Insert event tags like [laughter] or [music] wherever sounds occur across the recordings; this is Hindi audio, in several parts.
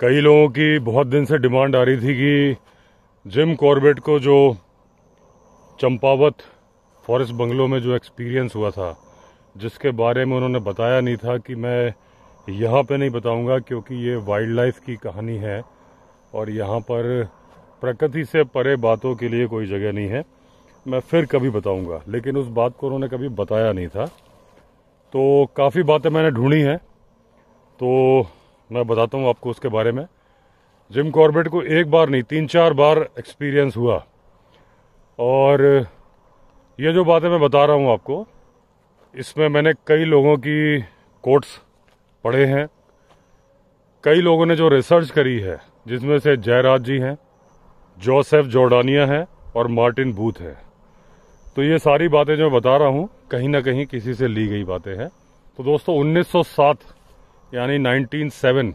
कई लोगों की बहुत दिन से डिमांड आ रही थी कि जिम कॉर्बेट को जो चंपावत फॉरेस्ट बंगलों में जो एक्सपीरियंस हुआ था जिसके बारे में उन्होंने बताया नहीं था कि मैं यहाँ पे नहीं बताऊँगा क्योंकि ये वाइल्ड लाइफ की कहानी है और यहाँ पर प्रकृति से परे बातों के लिए कोई जगह नहीं है मैं फिर कभी बताऊँगा लेकिन उस बात को उन्होंने कभी बताया नहीं था तो काफ़ी बातें मैंने ढूंढी हैं तो मैं बताता हूँ आपको उसके बारे में जिम कॉर्बेट को एक बार नहीं तीन चार बार एक्सपीरियंस हुआ और ये जो बातें मैं बता रहा हूँ आपको इसमें मैंने कई लोगों की कोट्स पढ़े हैं कई लोगों ने जो रिसर्च करी है जिसमें से जयराज जी हैं जोसेफ जोर्डानिया हैं और मार्टिन बूथ है तो ये सारी बातें जो मैं बता रहा हूँ कहीं ना कहीं किसी से ली गई बातें हैं तो दोस्तों 1907 यानी 1907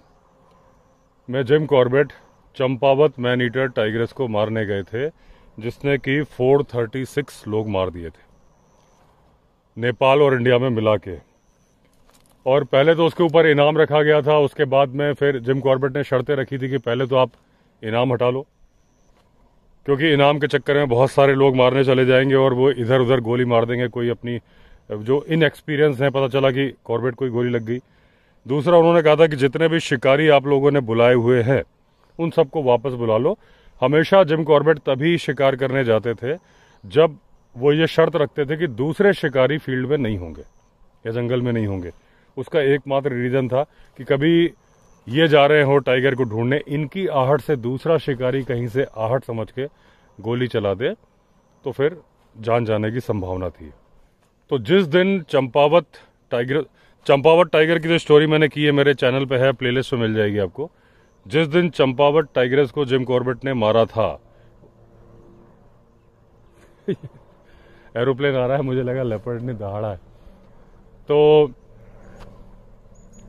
में Jim Corbett Champawat man eater tigress को मारने गए थे जिसने कि 436 लोग मार दिए थे नेपाल और इंडिया में मिला के और पहले तो उसके ऊपर इनाम रखा गया था उसके बाद में फिर जिम कॉर्बेट ने शर्तें रखी थी कि पहले तो आप इनाम हटा लो क्योंकि इनाम के चक्कर में बहुत सारे लोग मारने चले जाएंगे और वो इधर उधर गोली मार देंगे कोई अपनी जो इनएक्सपीरियंस है पता चला कि कॉर्बेट कोई गोली लग गई दूसरा उन्होंने कहा था कि जितने भी शिकारी आप लोगों ने बुलाए हुए हैं उन सबको वापस बुला लो हमेशा जिम कॉर्बेट तभी शिकार करने जाते थे जब वो ये शर्त रखते थे कि दूसरे शिकारी फील्ड में नहीं होंगे या जंगल में नहीं होंगे उसका एकमात्र रीज़न था कि कभी ये जा रहे हो टाइगर को ढूंढने इनकी आहट से दूसरा शिकारी कहीं से आहट समझ के गोली चला दे तो फिर जान जाने की संभावना थी तो जिस दिन चंपावत टाइगर चंपावत टाइगर की जो स्टोरी मैंने की है मेरे चैनल पे है प्लेलिस्ट में मिल जाएगी आपको जिस दिन चंपावत टाइगर्स को जिम कॉर्बेट ने मारा था एरोप्लेन [laughs] आ रहा है मुझे लगा लेपर्ड ने दहाड़ा है तो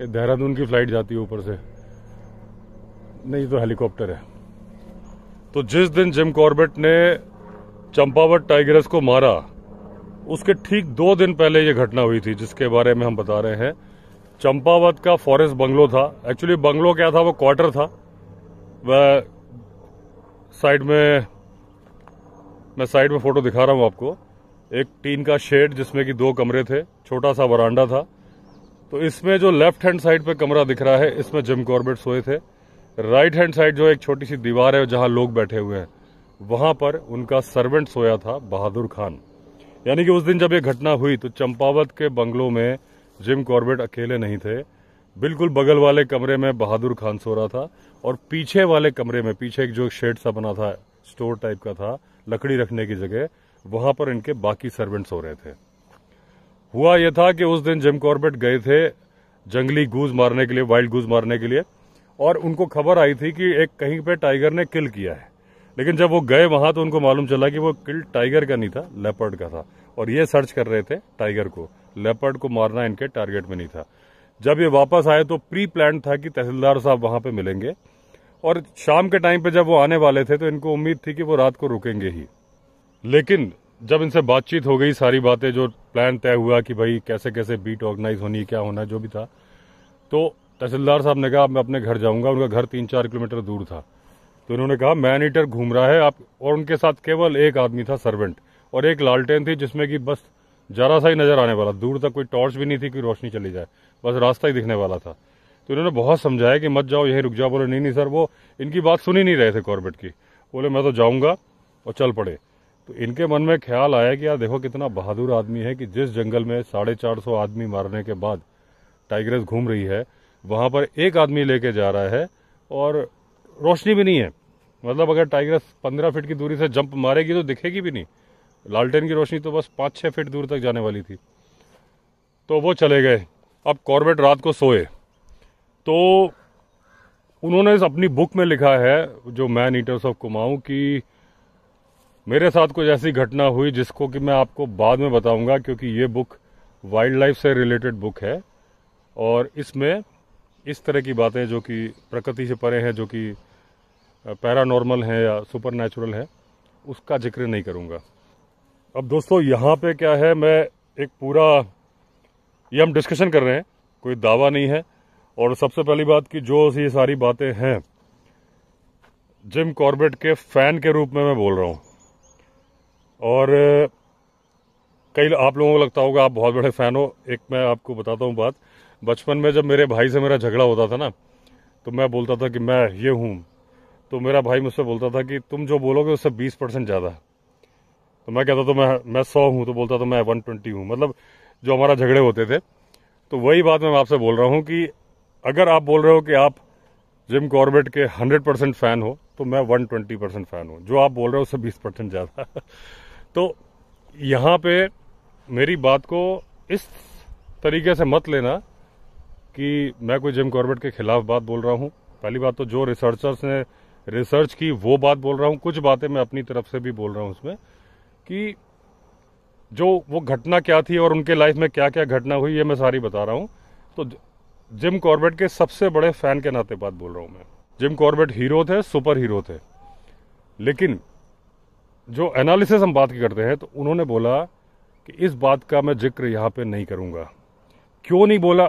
देहरादून की फ्लाइट जाती है ऊपर से नहीं तो हेलीकॉप्टर है तो जिस दिन जिम कॉर्बेट ने चंपावत टाइगर्स को मारा उसके ठीक दो दिन पहले ये घटना हुई थी जिसके बारे में हम बता रहे हैं चंपावत का फॉरेस्ट बंगलो था एक्चुअली बंगलो क्या था वो क्वार्टर था वह साइड में मैं साइड में फ़ोटो दिखा रहा हूँ आपको एक टीन का शेड जिसमें कि दो कमरे थे छोटा सा वरांडा था तो इसमें जो लेफ्ट हैंड साइड पे कमरा दिख रहा है इसमें जिम कॉर्बेट सोए थे राइट हैंड साइड जो एक छोटी सी दीवार है जहाँ लोग बैठे हुए हैं वहाँ पर उनका सर्वेंट सोया था बहादुर खान यानी कि उस दिन जब ये घटना हुई तो चंपावत के बंगलों में जिम कॉर्बेट अकेले नहीं थे बिल्कुल बगल वाले कमरे में बहादुर खान सो रहा था और पीछे वाले कमरे में पीछे एक जो शेड सा बना था स्टोर टाइप का था लकड़ी रखने की जगह वहां पर इनके बाकी सर्वेंट सो रहे थे हुआ यह था कि उस दिन जिम कॉर्बेट गए थे जंगली गूज मारने के लिए वाइल्ड गूज मारने के लिए और उनको खबर आई थी कि एक कहीं पे टाइगर ने किल किया है लेकिन जब वो गए वहां तो उनको मालूम चला कि वो किल टाइगर का नहीं था लेपर्ड का था और ये सर्च कर रहे थे टाइगर को लेपर्ड को मारना इनके टारगेट में नहीं था जब ये वापस आए तो प्री प्लान था कि तहसीलदार साहब वहां पे मिलेंगे और शाम के टाइम पे जब वो आने वाले थे तो इनको उम्मीद थी कि वो रात को रुकेंगे ही लेकिन जब इनसे बातचीत हो गई सारी बातें जो प्लान तय हुआ कि भाई कैसे कैसे बीट ऑर्गेनाइज होनी क्या होना जो भी था तो तहसीलदार साहब ने कहा मैं अपने घर जाऊँगा उनका घर तीन चार किलोमीटर दूर था तो इन्होंने कहा मैन ईटर घूम रहा है आप और उनके साथ केवल एक आदमी था सर्वेंट और एक लालटेन थी जिसमें कि बस जरा सा ही नज़र आने वाला दूर तक कोई टॉर्च भी नहीं थी कि रोशनी चली जाए बस रास्ता ही दिखने वाला था तो इन्होंने बहुत समझाया कि मत जाओ यही रुक जाओ बोले नहीं नहीं सर वो इनकी बात सुन ही नहीं रहे थे कॉर्बेट की बोले मैं तो जाऊँगा और चल पड़े तो इनके मन में ख्याल आया कि यार देखो कितना बहादुर आदमी है कि जिस जंगल में साढ़े चार सौ आदमी मारने के बाद टाइग्रेस घूम रही है वहाँ पर एक आदमी लेके जा रहा है और रोशनी भी नहीं है मतलब अगर टाइगर पंद्रह फीट की दूरी से जंप मारेगी तो दिखेगी भी नहीं लालटेन की रोशनी तो बस पाँच छः फीट दूर तक जाने वाली थी तो वो चले गए अब कॉर्बेट रात को सोए तो उन्होंने इस अपनी बुक में लिखा है जो मैन ईटर्स ऑफ कुमाऊँ कि मेरे साथ कुछ ऐसी घटना हुई जिसको कि मैं आपको बाद में बताऊंगा क्योंकि ये बुक वाइल्ड लाइफ से रिलेटेड बुक है और इसमें इस तरह की बातें जो कि प्रकृति से परे हैं जो कि पैरानॉर्मल है या सुपर है उसका जिक्र नहीं करूँगा अब दोस्तों यहाँ पे क्या है मैं एक पूरा ये हम डिस्कशन कर रहे हैं कोई दावा नहीं है और सबसे पहली बात कि जो ये सारी बातें हैं जिम कॉर्बेट के फ़ैन के रूप में मैं बोल रहा हूँ और कई आप लोगों को लगता होगा आप बहुत बड़े फ़ैन हो एक मैं आपको बताता हूँ बात बचपन में जब मेरे भाई से मेरा झगड़ा होता था ना तो मैं बोलता था कि मैं ये हूँ तो मेरा भाई मुझसे बोलता था कि तुम जो बोलोगे उससे बीस परसेंट ज़्यादा तो मैं कहता तो मैं मैं सौ हूँ तो बोलता तो मैं वन ट्वेंटी हूँ मतलब जो हमारा झगड़े होते थे तो वही बात मैं आपसे बोल रहा हूँ कि अगर आप बोल रहे हो कि आप जिम कॉर्बेट के हंड्रेड परसेंट फ़ैन हो तो मैं वन ट्वेंटी परसेंट फ़ैन हूँ जो आप बोल रहे हो उससे बीस परसेंट ज़्यादा [laughs] तो यहाँ पर मेरी बात को इस तरीके से मत लेना कि मैं कोई जिम कॉर्बेट के ख़िलाफ़ बात बोल रहा हूँ पहली बात तो जो रिसर्चर्स ने रिसर्च की वो बात बोल रहा हूँ कुछ बातें मैं अपनी तरफ से भी बोल रहा हूँ उसमें कि जो वो घटना क्या थी और उनके लाइफ में क्या क्या घटना हुई ये मैं सारी बता रहा हूँ तो जिम कॉर्बेट के सबसे बड़े फ़ैन के नाते बात बोल रहा हूँ मैं जिम कॉर्बेट हीरो थे सुपर हीरो थे लेकिन जो एनालिसिस हम बात करते हैं तो उन्होंने बोला कि इस बात का मैं जिक्र यहाँ पे नहीं करूँगा क्यों नहीं बोला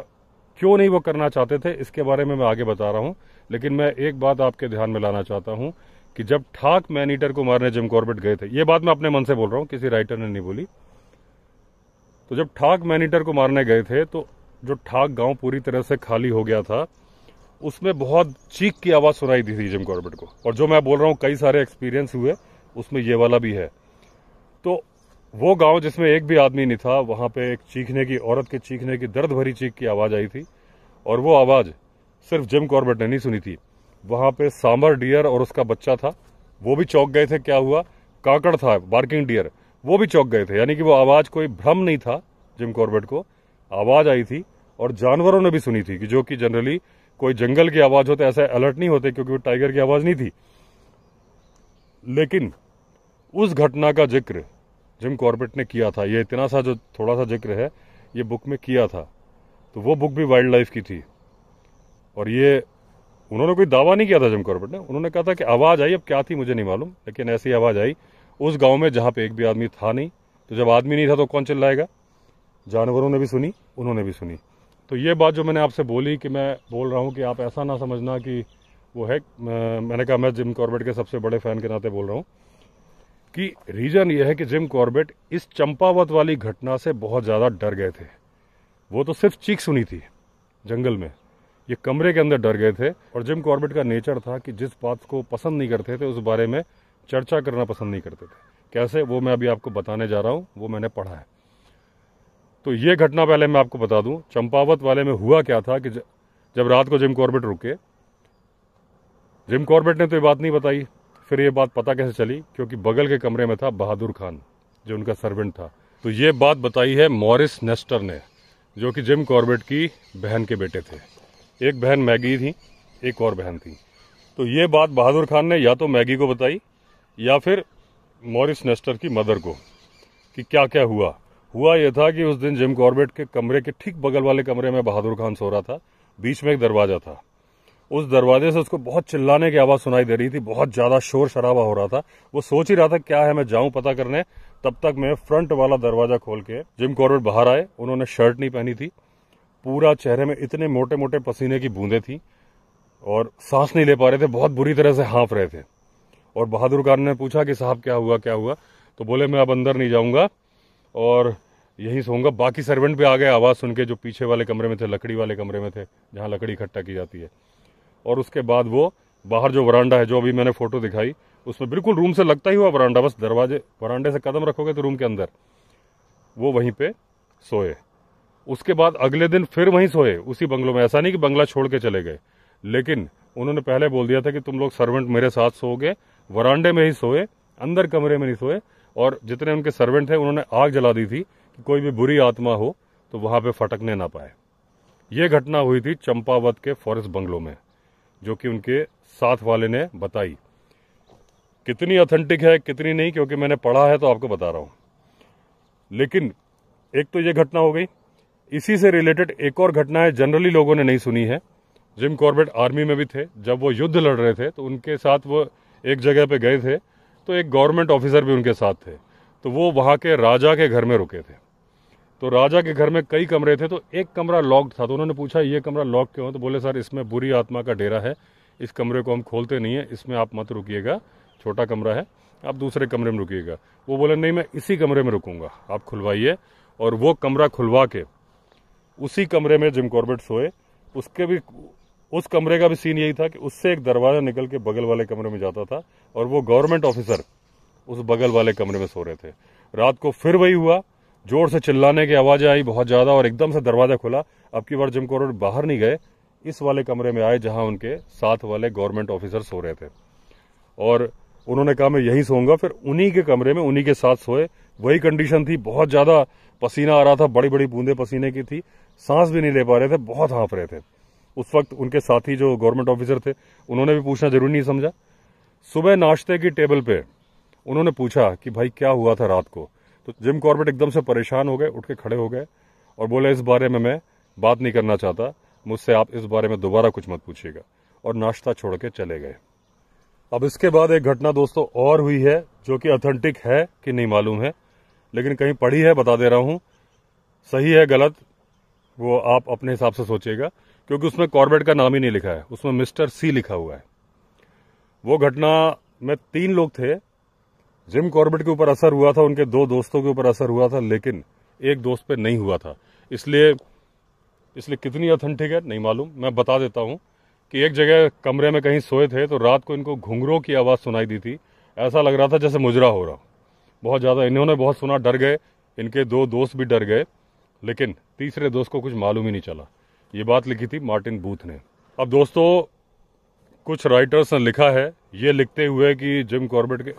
क्यों नहीं वो करना चाहते थे इसके बारे में मैं आगे बता रहा हूँ लेकिन मैं एक बात आपके ध्यान में लाना चाहता हूँ कि जब ठाक मैनीटर को मारने जिम कॉर्बेट गए थे ये बात मैं अपने मन से बोल रहा हूँ किसी राइटर ने नहीं बोली तो जब ठाक मैनीटर को मारने गए थे तो जो ठाक गांव पूरी तरह से खाली हो गया था उसमें बहुत चीख की आवाज़ सुनाई दी थी जिम कॉर्बेट को और जो मैं बोल रहा हूँ कई सारे एक्सपीरियंस हुए उसमें ये वाला भी है तो वो गांव जिसमें एक भी आदमी नहीं था वहां पे एक चीखने की औरत के चीखने की दर्द भरी चीख की आवाज आई थी और वो आवाज सिर्फ जिम कॉर्बेट ने नहीं सुनी थी वहां पे सांबर डियर और उसका बच्चा था वो भी चौक गए थे क्या हुआ काकड़ था बार्किंग डियर वो भी चौक गए थे यानी कि वो आवाज कोई भ्रम नहीं था जिम कॉर्बेट को आवाज आई थी और जानवरों ने भी सुनी थी कि जो कि जनरली कोई जंगल की आवाज होते ऐसे अलर्ट नहीं होते क्योंकि वो टाइगर की आवाज नहीं थी लेकिन उस घटना का जिक्र जिम कॉर्बेट ने किया था ये इतना सा जो थोड़ा सा जिक्र है ये बुक में किया था तो वो बुक भी वाइल्ड लाइफ की थी और ये उन्होंने कोई दावा नहीं किया था जिम कॉर्बेट ने उन्होंने कहा था कि आवाज़ आई अब क्या थी मुझे नहीं मालूम लेकिन ऐसी आवाज़ आई उस गांव में जहाँ पे एक भी आदमी था नहीं तो जब आदमी नहीं था तो कौन चिल्लाएगा जानवरों ने भी सुनी उन्होंने भी सुनी तो ये बात जो मैंने आपसे बोली कि मैं बोल रहा हूँ कि आप ऐसा ना समझना कि वो है मैंने कहा मैं जिम कॉर्बेट के सबसे बड़े फ़ैन के नाते बोल रहा हूँ कि रीज़न यह है कि जिम कॉर्बेट इस चंपावत वाली घटना से बहुत ज़्यादा डर गए थे वो तो सिर्फ चीख सुनी थी जंगल में ये कमरे के अंदर डर गए थे और जिम कॉर्बेट का नेचर था कि जिस बात को पसंद नहीं करते थे उस बारे में चर्चा करना पसंद नहीं करते थे कैसे वो मैं अभी आपको बताने जा रहा हूँ वो मैंने पढ़ा है तो ये घटना पहले मैं आपको बता दूँ चंपावत वाले में हुआ क्या था कि जब रात को जिम कॉर्बेट रुके जिम कॉर्बेट ने तो ये बात नहीं बताई फिर ये बात पता कैसे चली क्योंकि बगल के कमरे में था बहादुर खान जो उनका सर्वेंट था तो ये बात बताई है मॉरिस नेस्टर ने जो कि जिम कॉर्बेट की बहन के बेटे थे एक बहन मैगी थी एक और बहन थी तो ये बात बहादुर खान ने या तो मैगी को बताई या फिर मॉरिस नेस्टर की मदर को कि क्या क्या हुआ हुआ यह था कि उस दिन जिम कॉर्बेट के कमरे के ठीक बगल वाले कमरे में बहादुर खान सो रहा था बीच में एक दरवाज़ा था उस दरवाजे से उसको बहुत चिल्लाने की आवाज़ सुनाई दे रही थी बहुत ज़्यादा शोर शराबा हो रहा था वो सोच ही रहा था क्या है मैं जाऊं पता करने तब तक मैं फ्रंट वाला दरवाज़ा खोल के जिम कॉर्बेट बाहर आए उन्होंने शर्ट नहीं पहनी थी पूरा चेहरे में इतने मोटे मोटे पसीने की बूंदें थी और सांस नहीं ले पा रहे थे बहुत बुरी तरह से हाँफ रहे थे और बहादुर खान ने पूछा कि साहब क्या हुआ क्या हुआ तो बोले मैं अब अंदर नहीं जाऊँगा और यही सोऊंगा बाकी सर्वेंट भी आ गए आवाज़ सुन के जो पीछे वाले कमरे में थे लकड़ी वाले कमरे में थे जहाँ लकड़ी इकट्ठा की जाती है और उसके बाद वो बाहर जो वरांडा है जो अभी मैंने फोटो दिखाई उसमें बिल्कुल रूम से लगता ही हुआ वरांडा बस दरवाजे वरांडे से कदम रखोगे तो रूम के अंदर वो वहीं पे सोए उसके बाद अगले दिन फिर वहीं सोए उसी बंगलों में ऐसा नहीं कि बंगला छोड़ के चले गए लेकिन उन्होंने पहले बोल दिया था कि तुम लोग सर्वेंट मेरे साथ सोओगे वरांडे में ही सोए अंदर कमरे में नहीं सोए और जितने उनके सर्वेंट थे उन्होंने आग जला दी थी कि कोई भी बुरी आत्मा हो तो वहां पे फटकने ना पाए ये घटना हुई थी चंपावत के फॉरेस्ट बंगलों में जो कि उनके साथ वाले ने बताई कितनी ऑथेंटिक है कितनी नहीं क्योंकि मैंने पढ़ा है तो आपको बता रहा हूँ लेकिन एक तो ये घटना हो गई इसी से रिलेटेड एक और घटना है जनरली लोगों ने नहीं सुनी है जिम कॉर्बेट आर्मी में भी थे जब वो युद्ध लड़ रहे थे तो उनके साथ वो एक जगह पे गए थे तो एक गवर्नमेंट ऑफिसर भी उनके साथ थे तो वो वहाँ के राजा के घर में रुके थे तो राजा के घर में कई कमरे थे तो एक कमरा लॉक्ड था तो उन्होंने पूछा ये कमरा लॉक क्यों तो बोले सर इसमें बुरी आत्मा का डेरा है इस कमरे को हम खोलते नहीं है इसमें आप मत रुकीेगा छोटा कमरा है आप दूसरे कमरे में रुकीेगा वो बोले नहीं मैं इसी कमरे में रुकूंगा आप खुलवाइए और वो कमरा खुलवा के उसी कमरे में जिम कॉर्बेट सोए उसके भी उस कमरे का भी सीन यही था कि उससे एक दरवाज़ा निकल के बगल वाले कमरे में जाता था और वो गवर्नमेंट ऑफिसर उस बगल वाले कमरे में सो रहे थे रात को फिर वही हुआ जोर से चिल्लाने की आवाज़ आई बहुत ज़्यादा और एकदम से दरवाज़ा खुला अब की बार जिम कॉर्बेट बाहर नहीं गए इस वाले कमरे में आए जहां उनके साथ वाले गवर्नमेंट ऑफिसर सो रहे थे और उन्होंने कहा मैं यहीं सोऊंगा फिर उन्हीं के कमरे में उन्हीं के साथ सोए वही कंडीशन थी बहुत ज़्यादा पसीना आ रहा था बड़ी बड़ी बूंदे पसीने की थी सांस भी नहीं ले पा रहे थे बहुत हाँफ रहे थे उस वक्त उनके साथी जो गवर्नमेंट ऑफिसर थे उन्होंने भी पूछना जरूरी नहीं समझा सुबह नाश्ते की टेबल पे उन्होंने पूछा कि भाई क्या हुआ था रात को तो जिम कॉर्बेट एकदम से परेशान हो गए उठ के खड़े हो गए और बोले इस बारे में मैं बात नहीं करना चाहता मुझसे आप इस बारे में दोबारा कुछ मत पूछिएगा और नाश्ता छोड़ के चले गए अब इसके बाद एक घटना दोस्तों और हुई है जो कि अथेंटिक है कि नहीं मालूम है लेकिन कहीं पढ़ी है बता दे रहा हूँ सही है गलत वो आप अपने हिसाब से सोचिएगा क्योंकि उसमें कॉर्बेट का नाम ही नहीं लिखा है उसमें मिस्टर सी लिखा हुआ है वो घटना में तीन लोग थे जिम कॉर्बेट के ऊपर असर हुआ था उनके दो दोस्तों के ऊपर असर हुआ था लेकिन एक दोस्त पे नहीं हुआ था इसलिए इसलिए कितनी अथेंटिक है नहीं मालूम मैं बता देता हूँ कि एक जगह कमरे में कहीं सोए थे तो रात को इनको घुंघरों की आवाज़ सुनाई दी थी ऐसा लग रहा था जैसे मुजरा हो रहा बहुत ज़्यादा इन्होंने बहुत सुना डर गए इनके दो दोस्त भी डर गए लेकिन तीसरे दोस्त को कुछ मालूम ही नहीं चला ये बात लिखी थी मार्टिन बूथ ने अब दोस्तों कुछ राइटर्स ने लिखा है ये लिखते हुए कि जिम कॉर्बेट के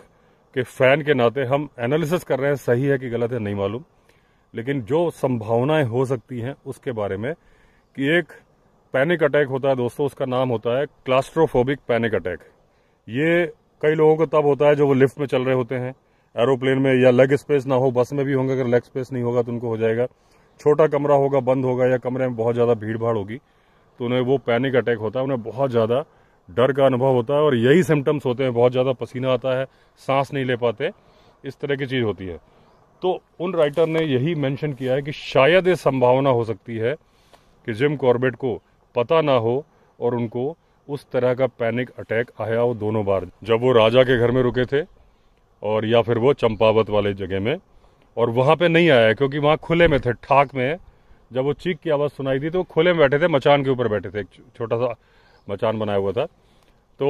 के फ़ैन के नाते हम एनालिसिस कर रहे हैं सही है कि गलत है नहीं मालूम लेकिन जो संभावनाएं हो सकती हैं उसके बारे में कि एक पैनिक अटैक होता है दोस्तों उसका नाम होता है क्लास्ट्रोफोबिक पैनिक अटैक ये कई लोगों को तब होता है जो वो लिफ्ट में चल रहे होते हैं एरोप्लेन में या लेग स्पेस ना हो बस में भी होंगे अगर लेग स्पेस नहीं होगा तो उनको हो जाएगा छोटा कमरा होगा बंद होगा या कमरे में बहुत ज़्यादा भीड़ भाड़ होगी तो उन्हें वो पैनिक अटैक होता है उन्हें बहुत ज़्यादा डर का अनुभव होता है और यही सिम्टम्स होते हैं बहुत ज़्यादा पसीना आता है सांस नहीं ले पाते इस तरह की चीज़ होती है तो उन राइटर ने यही मेंशन किया है कि शायद ये संभावना हो सकती है कि जिम कॉर्बेट को पता ना हो और उनको उस तरह का पैनिक अटैक आया हो दोनों बार जब वो राजा के घर में रुके थे और या फिर वो चंपावत वाले जगह में और वहाँ पे नहीं आया क्योंकि वहाँ खुले में थे ठाक में जब वो चीख की आवाज़ सुनाई दी तो खुले में बैठे थे मचान के ऊपर बैठे थे एक छोटा सा मचान बनाया हुआ था तो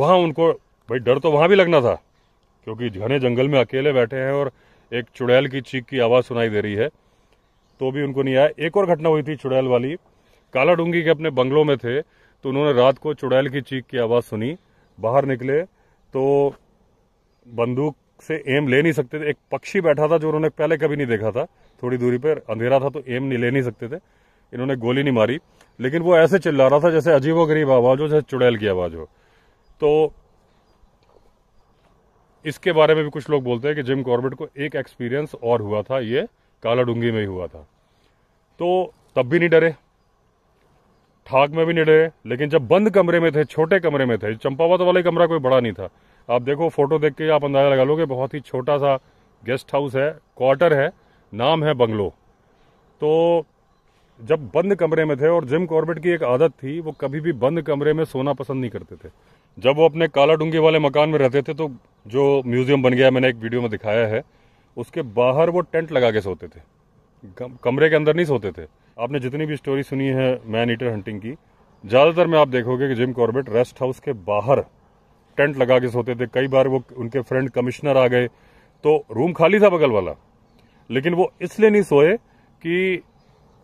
वहाँ उनको भाई डर तो वहाँ भी लगना था क्योंकि घने जंगल में अकेले बैठे हैं और एक चुड़ैल की चीख की आवाज़ सुनाई दे रही है तो भी उनको नहीं आया एक और घटना हुई थी चुड़ैल वाली काला डूंगी के अपने बंगलों में थे तो उन्होंने रात को चुड़ैल की चीख की आवाज़ सुनी बाहर निकले तो बंदूक से एम ले नहीं सकते थे एक पक्षी बैठा था जो उन्होंने पहले कभी नहीं देखा था थोड़ी दूरी पर अंधेरा था तो एम नहीं ले नहीं सकते थे इन्होंने गोली नहीं मारी लेकिन वो ऐसे चिल्ला रहा था जैसे अजीबो गरीब आवाज़ हो जैसे चुड़ैल की आवाज़ हो तो इसके बारे में भी कुछ लोग बोलते हैं कि जिम कॉर्बेट को एक एक्सपीरियंस और हुआ था ये काला डूंगी में ही हुआ था तो तब भी नहीं डरे ठाक में भी नहीं डरे लेकिन जब बंद कमरे में थे छोटे कमरे में थे चंपावत वाले कमरा कोई बड़ा नहीं था आप देखो फोटो देख के आप अंदाज़ा लगा लो कि बहुत ही छोटा सा गेस्ट हाउस है क्वार्टर है नाम है बंगलो तो जब बंद कमरे में थे और जिम कॉर्बेट की एक आदत थी वो कभी भी बंद कमरे में सोना पसंद नहीं करते थे जब वो अपने काला डूंगी वाले मकान में रहते थे तो जो म्यूजियम बन गया मैंने एक वीडियो में दिखाया है उसके बाहर वो टेंट लगा के सोते थे कमरे के अंदर नहीं सोते थे आपने जितनी भी स्टोरी सुनी है मैन ईटर हंटिंग की ज़्यादातर में आप देखोगे कि जिम कॉर्बेट रेस्ट हाउस के बाहर टेंट लगा के सोते थे कई बार वो उनके फ्रेंड कमिश्नर आ गए तो रूम खाली था बगल वाला लेकिन वो इसलिए नहीं सोए कि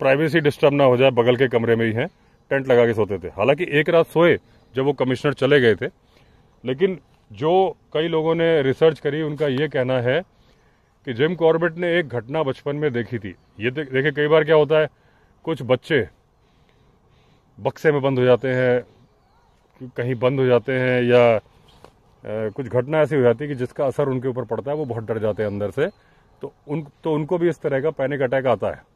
प्राइवेसी डिस्टर्ब ना हो जाए बगल के कमरे में ही हैं टेंट लगा के सोते थे हालांकि एक रात सोए जब वो कमिश्नर चले गए थे लेकिन जो कई लोगों ने रिसर्च करी उनका ये कहना है कि जिम कॉर्बेट ने एक घटना बचपन में देखी थी ये देखे कई बार क्या होता है कुछ बच्चे बक्से में बंद हो जाते हैं कहीं बंद हो जाते हैं या ए, कुछ घटना ऐसी हो जाती है कि जिसका असर उनके ऊपर पड़ता है वो बहुत डर जाते हैं अंदर से तो उन तो उनको भी इस तरह का पैनिक अटैक आता है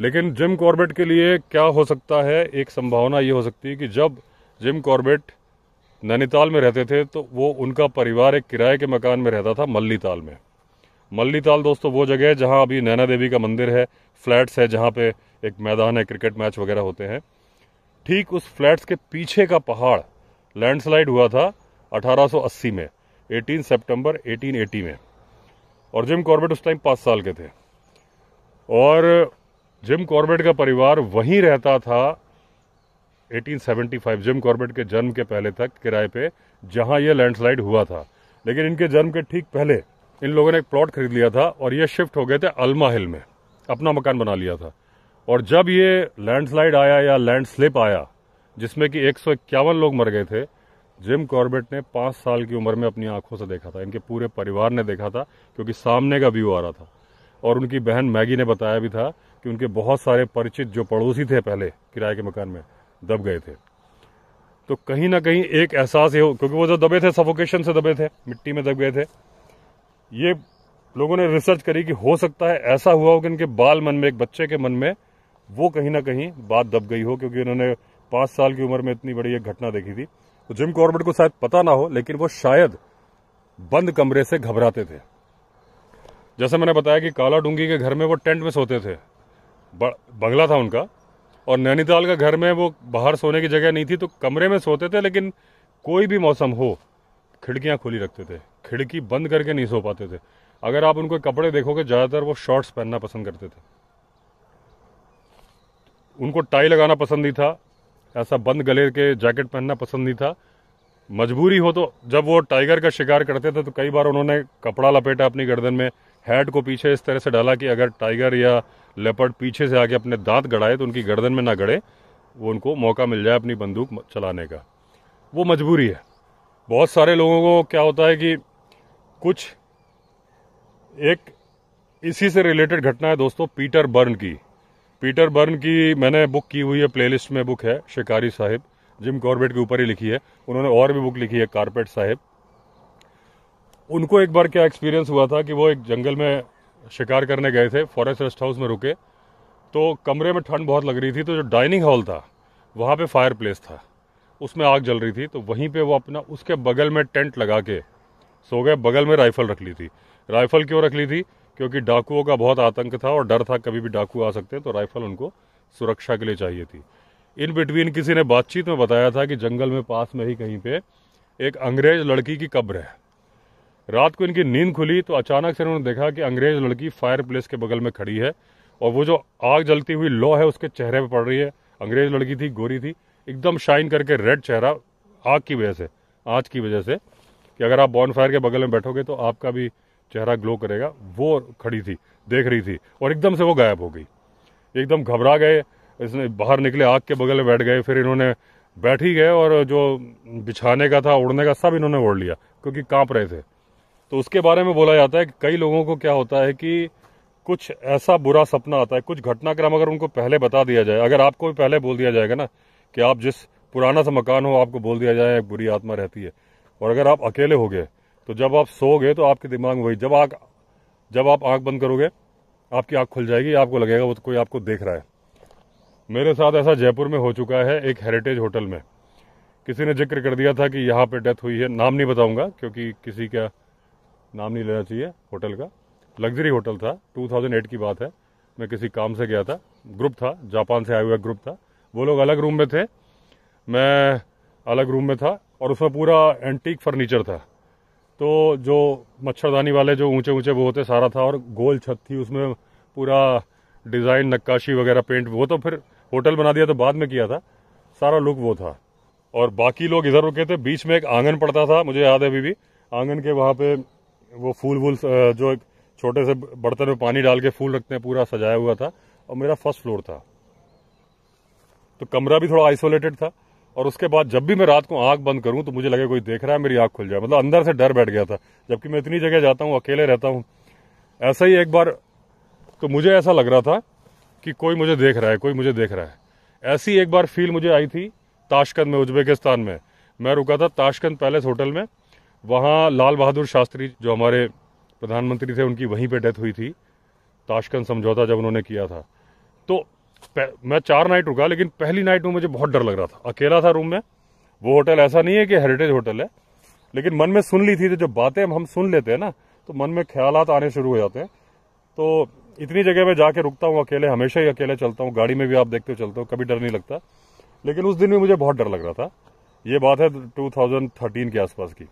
लेकिन जिम कॉर्बेट के लिए क्या हो सकता है एक संभावना ये हो सकती है कि जब जिम कॉर्बेट नैनीताल में रहते थे तो वो उनका परिवार एक किराए के मकान में रहता था मल्लीताल में मल्लीताल दोस्तों वो जगह है जहाँ अभी नैना देवी का मंदिर है फ्लैट्स है जहाँ पे एक मैदान है क्रिकेट मैच वगैरह होते हैं ठीक उस फ्लैट्स के पीछे का पहाड़ लैंडस्लाइड हुआ था 1880 में 18 सितंबर 1880 में और जिम कॉर्बेट उस टाइम पाँच साल के थे और जिम कॉर्बेट का परिवार वहीं रहता था 1875 जिम कॉर्बेट के जन्म के पहले तक किराए पे जहां यह लैंडस्लाइड हुआ था लेकिन इनके जन्म के ठीक पहले इन लोगों ने एक प्लॉट खरीद लिया था और ये शिफ्ट हो गए थे अल्मा हिल में अपना मकान बना लिया था और जब ये लैंडस्लाइड आया या लैंड स्लिप आया जिसमें कि एक लोग मर गए थे जिम कॉर्बेट ने पाँच साल की उम्र में अपनी आंखों से देखा था इनके पूरे परिवार ने देखा था क्योंकि सामने का व्यू आ रहा था और उनकी बहन मैगी ने बताया भी था कि उनके बहुत सारे परिचित जो पड़ोसी थे पहले किराए के मकान में दब गए थे तो कहीं ना कहीं एक एहसास ये हो क्योंकि वो जो दबे थे सफोकेशन से दबे थे मिट्टी में दब गए थे ये लोगों ने रिसर्च करी कि हो सकता है ऐसा हुआ हो कि इनके बाल मन में एक बच्चे के मन में वो कहीं ना कहीं बात दब गई हो क्योंकि उन्होंने पाँच साल की उम्र में इतनी बड़ी एक घटना देखी थी तो जिम कॉर्बेट को शायद पता ना हो लेकिन वो शायद बंद कमरे से घबराते थे जैसे मैंने बताया कि काला डूंगी के घर में वो टेंट में सोते थे बंगला था उनका और नैनीताल का घर में वो बाहर सोने की जगह नहीं थी तो कमरे में सोते थे लेकिन कोई भी मौसम हो खिड़कियाँ खुली रखते थे खिड़की बंद करके नहीं सो पाते थे अगर आप उनको कपड़े देखोगे ज़्यादातर वो शॉर्ट्स पहनना पसंद करते थे उनको टाई लगाना पसंद नहीं था ऐसा बंद गले के जैकेट पहनना पसंद नहीं था मजबूरी हो तो जब वो टाइगर का शिकार करते थे तो कई बार उन्होंने कपड़ा लपेटा अपनी गर्दन में हेड को पीछे इस तरह से डाला कि अगर टाइगर या लेपर्ड पीछे से आके अपने दांत गड़ाए तो उनकी गर्दन में ना गड़े वो उनको मौका मिल जाए अपनी बंदूक चलाने का वो मजबूरी है बहुत सारे लोगों को क्या होता है कि कुछ एक इसी से रिलेटेड घटना है दोस्तों पीटर बर्न की पीटर बर्न की मैंने बुक की हुई है प्लेलिस्ट में बुक है शिकारी साहिब जिम कॉर्बेट के ऊपर ही लिखी है उन्होंने और भी बुक लिखी है कारपेट साहिब उनको एक बार क्या एक्सपीरियंस हुआ था कि वो एक जंगल में शिकार करने गए थे फॉरेस्ट रेस्ट हाउस में रुके तो कमरे में ठंड बहुत लग रही थी तो जो डाइनिंग हॉल था वहाँ पे फायर प्लेस था उसमें आग जल रही थी तो वहीं पे वो अपना उसके बगल में टेंट लगा के सो गए बगल में राइफल रख ली थी राइफल क्यों रख ली थी क्योंकि डाकुओं का बहुत आतंक था और डर था कभी भी डाकू आ सकते हैं तो राइफल उनको सुरक्षा के लिए चाहिए थी इन बिटवीन किसी ने बातचीत में बताया था कि जंगल में पास में ही कहीं पर एक अंग्रेज लड़की की कब्र है रात को इनकी नींद खुली तो अचानक से इन्होंने देखा कि अंग्रेज लड़की फायर प्लेस के बगल में खड़ी है और वो जो आग जलती हुई लौ है उसके चेहरे पर पड़ रही है अंग्रेज लड़की थी गोरी थी एकदम शाइन करके रेड चेहरा आग की वजह से आँच की वजह से कि अगर आप बॉर्न फायर के बगल में बैठोगे तो आपका भी चेहरा ग्लो करेगा वो खड़ी थी देख रही थी और एकदम से वो गायब हो गई एकदम घबरा गए इसने बाहर निकले आग के बगल में बैठ गए फिर इन्होंने बैठ ही गए और जो बिछाने का था उड़ने का सब इन्होंने ओढ़ लिया क्योंकि कांप रहे थे तो उसके बारे में बोला जाता है कि कई लोगों को क्या होता है कि कुछ ऐसा बुरा सपना आता है कुछ घटनाक्रम अगर उनको पहले बता दिया जाए अगर आपको भी पहले बोल दिया जाएगा ना कि आप जिस पुराना सा मकान हो आपको बोल दिया जाए एक बुरी आत्मा रहती है और अगर आप अकेले हो गए तो जब आप सो गए तो आपके दिमाग में वही जब आग जब आप आँख बंद करोगे आपकी आँख खुल जाएगी आपको लगेगा वो तो कोई आपको देख रहा है मेरे साथ ऐसा जयपुर में हो चुका है एक हेरिटेज होटल में किसी ने जिक्र कर दिया था कि यहाँ पर डेथ हुई है नाम नहीं बताऊँगा क्योंकि किसी का नाम नहीं लेना चाहिए होटल का लग्जरी होटल था 2008 की बात है मैं किसी काम से गया था ग्रुप था जापान से आया हुआ ग्रुप था वो लोग अलग रूम में थे मैं अलग रूम में था और उसमें पूरा एंटीक फर्नीचर था तो जो मच्छरदानी वाले जो ऊंचे ऊंचे वो होते सारा था और गोल छत थी उसमें पूरा डिज़ाइन नक्काशी वगैरह पेंट वो तो फिर होटल बना दिया तो बाद में किया था सारा लुक वो था और बाकी लोग इधर रुके थे बीच में एक आंगन पड़ता था मुझे याद है अभी भी आंगन के वहाँ पे वो फूल वूल जो एक छोटे से बर्तन में पानी डाल के फूल रखते हैं पूरा सजाया हुआ था और मेरा फर्स्ट फ्लोर था तो कमरा भी थोड़ा आइसोलेटेड था और उसके बाद जब भी मैं रात को आंख बंद करूं तो मुझे लगे कोई देख रहा है मेरी आंख खुल जाए मतलब अंदर से डर बैठ गया था जबकि मैं इतनी जगह जाता हूं अकेले रहता हूं ऐसा ही एक बार तो मुझे ऐसा लग रहा था कि कोई मुझे देख रहा है कोई मुझे देख रहा है ऐसी एक बार फील मुझे आई थी ताशकंद में उज्बेकिस्तान में मैं रुका था ताशकंद पैलेस होटल में वहाँ लाल बहादुर शास्त्री जो हमारे प्रधानमंत्री थे उनकी वहीं पे डेथ हुई थी ताशकंद समझौता जब उन्होंने किया था तो मैं चार नाइट रुका लेकिन पहली नाइट में मुझे बहुत डर लग रहा था अकेला था रूम में वो होटल ऐसा नहीं है कि हेरिटेज होटल है लेकिन मन में सुन ली थी तो जो बातें हम सुन लेते हैं ना तो मन में ख्याल आने शुरू हो जाते हैं तो इतनी जगह मैं जाके रुकता हूँ अकेले हमेशा ही अकेले चलता हूँ गाड़ी में भी आप देखते हो चलता हूँ कभी डर नहीं लगता लेकिन उस दिन भी मुझे बहुत डर लग रहा था ये बात है 2013 के आसपास की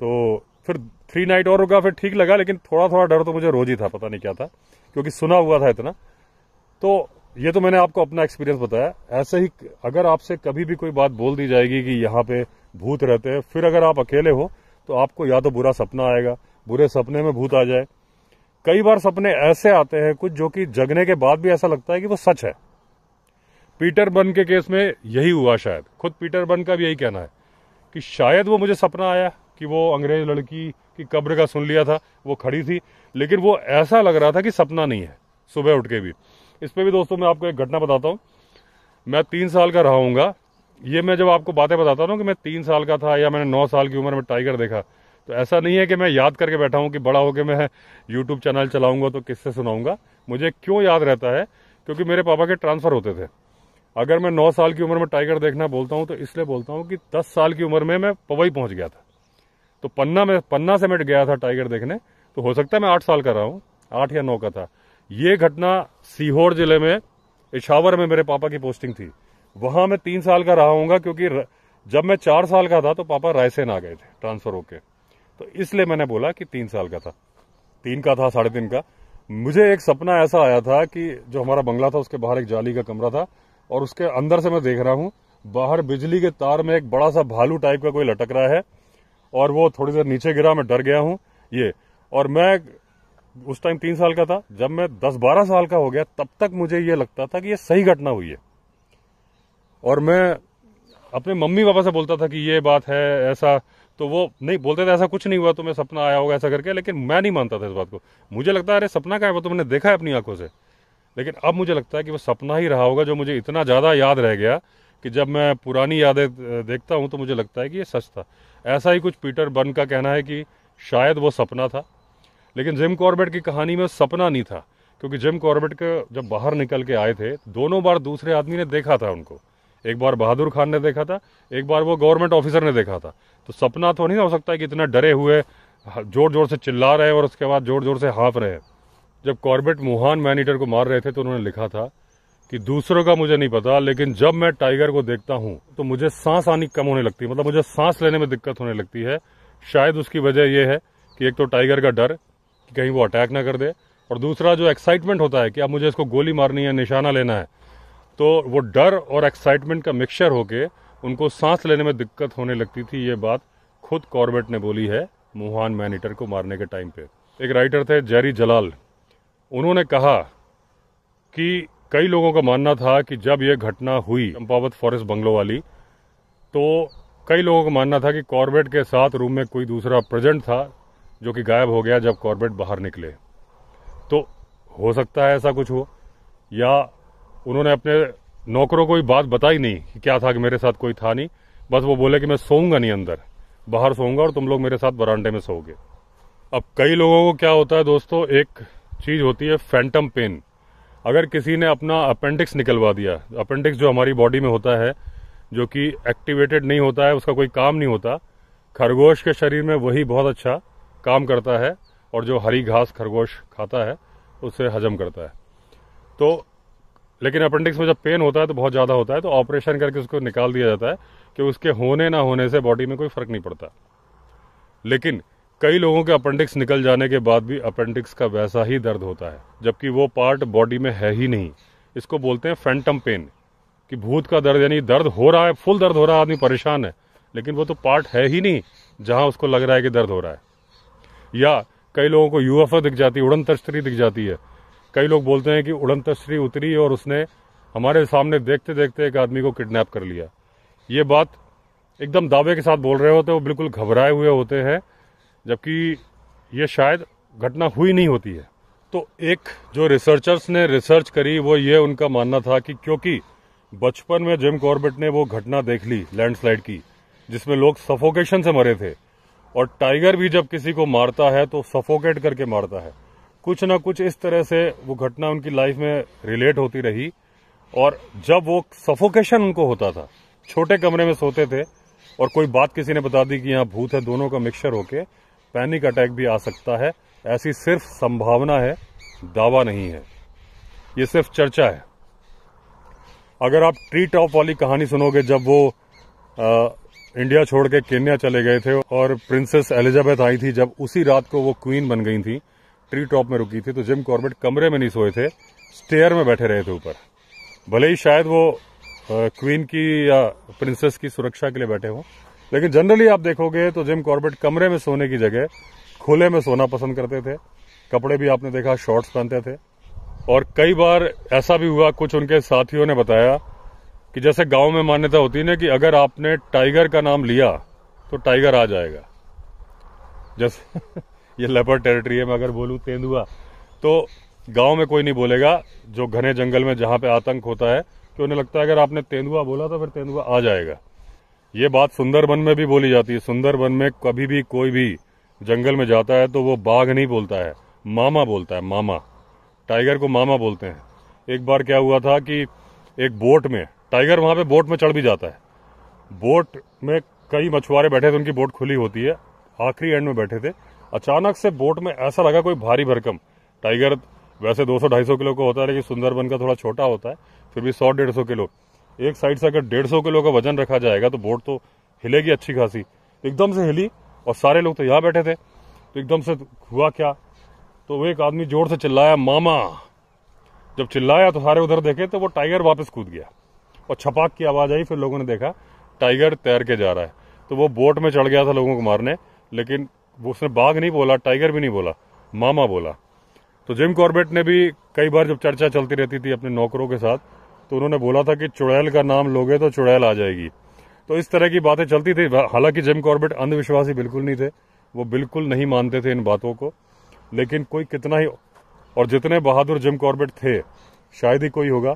तो फिर थ्री नाइट और रुका फिर ठीक लगा लेकिन थोड़ा थोड़ा डर तो मुझे रोज ही था पता नहीं क्या था क्योंकि सुना हुआ था इतना तो ये तो मैंने आपको अपना एक्सपीरियंस बताया ऐसे ही अगर आपसे कभी भी कोई बात बोल दी जाएगी कि यहाँ पे भूत रहते हैं फिर अगर आप अकेले हो तो आपको या तो बुरा सपना आएगा बुरे सपने में भूत आ जाए कई बार सपने ऐसे आते हैं कुछ जो कि जगने के बाद भी ऐसा लगता है कि वो सच है पीटर बन के केस में यही हुआ शायद खुद पीटर बन का भी यही कहना है कि शायद वो मुझे सपना आया कि वो अंग्रेज लड़की की कब्र का सुन लिया था वो खड़ी थी लेकिन वो ऐसा लग रहा था कि सपना नहीं है सुबह उठ के भी इस पर भी दोस्तों मैं आपको एक घटना बताता हूँ मैं तीन साल का रहा हूँगा ये मैं जब आपको बातें बताता हूँ कि मैं तीन साल का था या मैंने नौ साल की उम्र में टाइगर देखा तो ऐसा नहीं है कि मैं याद करके बैठा हूँ कि बड़ा होकर मैं यूट्यूब चैनल चलाऊंगा तो किससे सुनाऊंगा मुझे क्यों याद रहता है क्योंकि मेरे पापा के ट्रांसफ़र होते थे अगर मैं नौ साल की उम्र में टाइगर देखना बोलता हूँ तो इसलिए बोलता हूँ कि दस साल की उम्र में मैं पवई पहुँच गया था तो पन्ना में पन्ना से मैं गया था टाइगर देखने तो हो सकता है मैं आठ साल का रहा हूँ आठ या नौ का था ये घटना सीहोर जिले में इछावर में मेरे पापा की पोस्टिंग थी वहां मैं तीन साल का रहा हूँ क्योंकि र, जब मैं चार साल का था तो पापा रायसेन आ गए थे ट्रांसफर होके तो इसलिए मैंने बोला कि तीन साल का था तीन का था साढ़े तीन का मुझे एक सपना ऐसा आया था कि जो हमारा बंगला था उसके बाहर एक जाली का कमरा था और उसके अंदर से मैं देख रहा हूँ बाहर बिजली के तार में एक बड़ा सा भालू टाइप का कोई लटक रहा है और वो थोड़ी देर नीचे गिरा मैं डर गया हूँ ये और मैं उस टाइम तीन साल का था जब मैं दस बारह साल का हो गया तब तक मुझे ये लगता था कि ये सही घटना हुई है और मैं अपने मम्मी पापा से बोलता था कि ये बात है ऐसा तो वो नहीं बोलते थे ऐसा कुछ नहीं हुआ तुम्हें सपना आया होगा ऐसा करके लेकिन मैं नहीं मानता था इस बात को मुझे लगता है अरे सपना क्या है वो तो मैंने देखा है अपनी आंखों से लेकिन अब मुझे लगता है कि वो सपना ही रहा होगा जो मुझे इतना ज़्यादा याद रह गया कि जब मैं पुरानी यादें देखता हूँ तो मुझे लगता है कि ये सच था ऐसा ही कुछ पीटर बर्न का कहना है कि शायद वो सपना था लेकिन जिम कॉर्बेट की कहानी में सपना नहीं था क्योंकि जिम कॉर्बेट के जब बाहर निकल के आए थे दोनों बार दूसरे आदमी ने देखा था उनको एक बार बहादुर खान ने देखा था एक बार वो गवर्नमेंट ऑफिसर ने देखा था तो सपना तो नहीं हो सकता कि इतना डरे हुए जोर जोर से चिल्ला रहे और उसके बाद जोर जोर से हाँफ रहे हैं जब कॉर्बेट मुहान मैनीटर को मार रहे थे तो उन्होंने लिखा था कि दूसरों का मुझे नहीं पता लेकिन जब मैं टाइगर को देखता हूँ तो मुझे सांस आनी कम होने लगती है मतलब मुझे सांस लेने में दिक्कत होने लगती है शायद उसकी वजह यह है कि एक तो टाइगर का डर कि कहीं वो अटैक ना कर दे और दूसरा जो एक्साइटमेंट होता है कि अब मुझे इसको गोली मारनी है निशाना लेना है तो वो डर और एक्साइटमेंट का मिक्सचर होके उनको सांस लेने में दिक्कत होने लगती थी ये बात खुद कॉर्बेट ने बोली है मुहान मैनिटर को मारने के टाइम पे एक राइटर थे जेरी जलाल उन्होंने कहा कि कई लोगों का मानना था कि जब यह घटना हुई चंपावत फॉरेस्ट बंगलो वाली तो कई लोगों का मानना था कि कॉर्बेट के साथ रूम में कोई दूसरा प्रेजेंट था जो कि गायब हो गया जब कॉर्बेट बाहर निकले तो हो सकता है ऐसा कुछ हो या उन्होंने अपने नौकरों को ही बात बताई नहीं कि क्या था कि मेरे साथ कोई था नहीं बस वो बोले कि मैं सोऊंगा नहीं अंदर बाहर सोऊंगा और तुम लोग मेरे साथ बरांडे में सोओगे अब कई लोगों को क्या होता है दोस्तों एक चीज़ होती है फैंटम पेन अगर किसी ने अपना अपेंडिक्स निकलवा दिया अपेंडिक्स जो हमारी बॉडी में होता है जो कि एक्टिवेटेड नहीं होता है उसका कोई काम नहीं होता खरगोश के शरीर में वही बहुत अच्छा काम करता है और जो हरी घास खरगोश खाता है उसे हजम करता है तो लेकिन अपेंडिक्स में जब पेन होता है तो बहुत ज़्यादा होता है तो ऑपरेशन करके उसको निकाल दिया जाता है कि उसके होने ना होने से बॉडी में कोई फ़र्क नहीं पड़ता लेकिन कई लोगों के अपेंडिक्स निकल जाने के बाद भी अपेंडिक्स का वैसा ही दर्द होता है जबकि वो पार्ट बॉडी में है ही नहीं इसको बोलते हैं फैंटम पेन कि भूत का दर्द यानी दर्द हो रहा है फुल दर्द हो रहा है आदमी परेशान है लेकिन वो तो पार्ट है ही नहीं जहाँ उसको लग रहा है कि दर्द हो रहा है या कई लोगों को यूएफओ दिख जाती है उड़न तश्तरी दिख जाती है कई लोग बोलते हैं कि उड़न तस्तरी उतरी और उसने हमारे सामने देखते देखते एक आदमी को किडनैप कर लिया ये बात एकदम दावे के साथ बोल रहे होते हैं वो बिल्कुल घबराए हुए होते हैं जबकि ये शायद घटना हुई नहीं होती है तो एक जो रिसर्चर्स ने रिसर्च करी वो ये उनका मानना था कि क्योंकि बचपन में जिम कॉर्बेट ने वो घटना देख ली लैंडस्लाइड की जिसमें लोग सफोकेशन से मरे थे और टाइगर भी जब किसी को मारता है तो सफोकेट करके मारता है कुछ ना कुछ इस तरह से वो घटना उनकी लाइफ में रिलेट होती रही और जब वो सफोकेशन उनको होता था छोटे कमरे में सोते थे और कोई बात किसी ने बता दी कि यहाँ भूत है दोनों का मिक्सचर होके पैनिक अटैक भी आ सकता है ऐसी सिर्फ संभावना है दावा नहीं है ये सिर्फ चर्चा है अगर आप ट्री टॉप वाली कहानी सुनोगे जब वो आ, इंडिया छोड़ के केन्या चले गए थे और प्रिंसेस एलिजाबेथ आई थी जब उसी रात को वो क्वीन बन गई थी ट्री टॉप में रुकी थी तो जिम कॉर्बेट कमरे में नहीं सोए थे स्टेयर में बैठे रहे थे ऊपर भले ही शायद वो क्वीन की या प्रिंसेस की सुरक्षा के लिए बैठे हों लेकिन जनरली आप देखोगे तो जिम कॉर्बेट कमरे में सोने की जगह खुले में सोना पसंद करते थे कपड़े भी आपने देखा शॉर्ट्स पहनते थे और कई बार ऐसा भी हुआ कुछ उनके साथियों ने बताया कि जैसे गांव में मान्यता होती है ना कि अगर आपने टाइगर का नाम लिया तो टाइगर आ जाएगा जैसे [laughs] ये लेपर टेरिटरी है मैं अगर बोलूँ तेंदुआ तो गांव में कोई नहीं बोलेगा जो घने जंगल में जहाँ पे आतंक होता है कि उन्हें लगता है अगर आपने तेंदुआ बोला तो फिर तेंदुआ आ जाएगा ये बात सुंदरबन में भी बोली जाती है सुंदरबन में कभी भी कोई भी जंगल में जाता है तो वो बाघ नहीं बोलता है मामा बोलता है मामा टाइगर को मामा बोलते हैं एक बार क्या हुआ था कि एक बोट में टाइगर वहाँ पे बोट में चढ़ भी जाता है बोट में कई मछुआरे बैठे थे उनकी बोट खुली होती है आखिरी एंड में बैठे थे अचानक से बोट में ऐसा लगा कोई भारी भरकम टाइगर वैसे 200-250 किलो का होता है लेकिन सुंदरबन का थोड़ा छोटा होता है फिर भी 100-150 किलो एक साइड से अगर डेढ़ सौ किलो का वजन रखा जाएगा तो बोट तो हिलेगी अच्छी खासी तो एकदम से हिली और सारे लोग तो यहाँ बैठे थे तो एकदम से हुआ क्या तो वो एक आदमी जोर से चिल्लाया मामा जब चिल्लाया तो सारे उधर देखे तो वो टाइगर वापस कूद गया और छपाक की आवाज़ आई फिर लोगों ने देखा टाइगर तैर के जा रहा है तो वो बोट में चढ़ गया था लोगों को मारने लेकिन वो उसने बाघ नहीं बोला टाइगर भी नहीं बोला मामा बोला तो जिम कॉर्बेट ने भी कई बार जब चर्चा चलती रहती थी अपने नौकरों के साथ तो उन्होंने बोला था कि चुड़ैल का नाम लोगे तो चुड़ैल आ जाएगी तो इस तरह की बातें चलती थी हालांकि जिम कॉर्बेट अंधविश्वासी बिल्कुल नहीं थे वो बिल्कुल नहीं मानते थे इन बातों को लेकिन कोई कितना ही और जितने बहादुर जिम कॉर्बेट थे शायद ही कोई होगा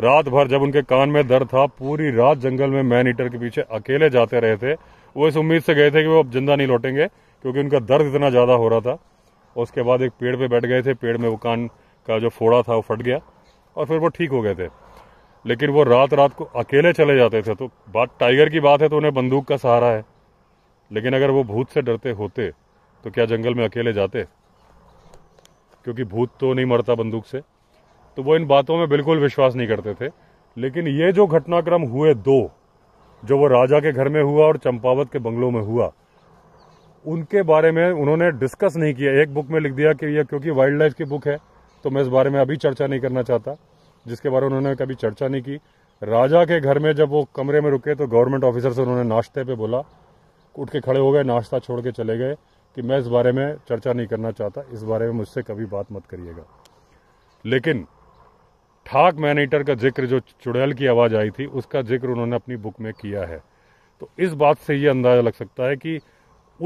रात भर जब उनके कान में दर्द था पूरी रात जंगल में मैन ईटर के पीछे अकेले जाते रहे थे वो इस उम्मीद से गए थे कि वो अब जिंदा नहीं लौटेंगे क्योंकि उनका दर्द इतना ज़्यादा हो रहा था उसके बाद एक पेड़ पे बैठ गए थे पेड़ में वो कान का जो फोड़ा था वो फट गया और फिर वो ठीक हो गए थे लेकिन वो रात रात को अकेले चले जाते थे तो बात टाइगर की बात है तो उन्हें बंदूक का सहारा है लेकिन अगर वो भूत से डरते होते तो क्या जंगल में अकेले जाते क्योंकि भूत तो नहीं मरता बंदूक से तो वो इन बातों में बिल्कुल विश्वास नहीं करते थे लेकिन ये जो घटनाक्रम हुए दो जो वो राजा के घर में हुआ और चंपावत के बंगलों में हुआ उनके बारे में उन्होंने डिस्कस नहीं किया एक बुक में लिख दिया कि यह क्योंकि वाइल्ड लाइफ की बुक है तो मैं इस बारे में अभी चर्चा नहीं करना चाहता जिसके बारे में उन्होंने कभी चर्चा नहीं की राजा के घर में जब वो कमरे में रुके तो गवर्नमेंट ऑफिसर से उन्होंने नाश्ते पे बोला उठ के खड़े हो गए नाश्ता छोड़ के चले गए कि मैं इस बारे में चर्चा नहीं करना चाहता इस बारे में मुझसे कभी बात मत करिएगा लेकिन ठाक मैनेटर का जिक्र जो चुड़ैल की आवाज़ आई थी उसका जिक्र उन्होंने अपनी बुक में किया है तो इस बात से ये अंदाज़ा लग सकता है कि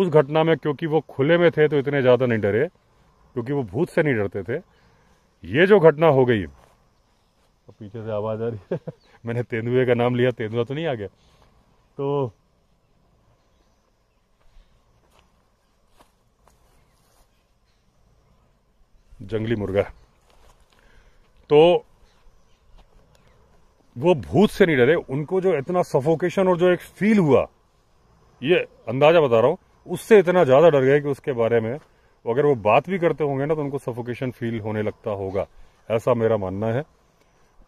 उस घटना में क्योंकि वो खुले में थे तो इतने ज़्यादा नहीं डरे क्योंकि वो भूत से नहीं डरते थे ये जो घटना हो गई और पीछे से आवाज़ आ रही है [laughs] मैंने तेंदुए का नाम लिया तेंदुआ तो नहीं आ गया तो जंगली मुर्गा तो वो भूत से नहीं डरे उनको जो इतना सफोकेशन और जो एक फील हुआ ये अंदाजा बता रहा हूँ उससे इतना ज़्यादा डर गए कि उसके बारे में अगर वो बात भी करते होंगे ना तो उनको सफोकेशन फील होने लगता होगा ऐसा मेरा मानना है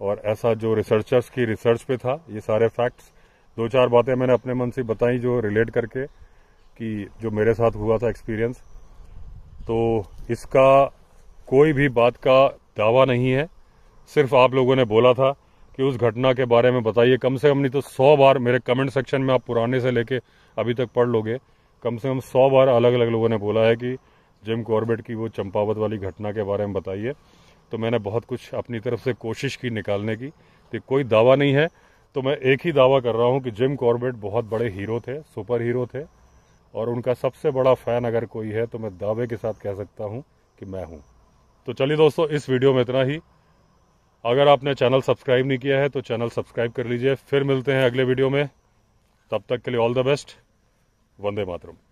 और ऐसा जो रिसर्चर्स की रिसर्च पे था ये सारे फैक्ट्स दो चार बातें मैंने अपने मन से बताई जो रिलेट करके कि जो मेरे साथ हुआ था एक्सपीरियंस तो इसका कोई भी बात का दावा नहीं है सिर्फ आप लोगों ने बोला था कि उस घटना के बारे में बताइए कम से कम नहीं तो सौ बार मेरे कमेंट सेक्शन में आप पुराने से लेके अभी तक पढ़ लोगे कम से कम सौ बार अलग अलग लोगों ने बोला है कि जिम कॉर्बेट की वो चंपावत वाली घटना के बारे में बताइए तो मैंने बहुत कुछ अपनी तरफ से कोशिश की निकालने की कि कोई दावा नहीं है तो मैं एक ही दावा कर रहा हूँ कि जिम कॉर्बेट बहुत बड़े हीरो थे सुपर हीरो थे और उनका सबसे बड़ा फ़ैन अगर कोई है तो मैं दावे के साथ कह सकता हूँ कि मैं हूँ तो चलिए दोस्तों इस वीडियो में इतना ही अगर आपने चैनल सब्सक्राइब नहीं किया है तो चैनल सब्सक्राइब कर लीजिए फिर मिलते हैं अगले वीडियो में तब तक के लिए all the best Vande Mataram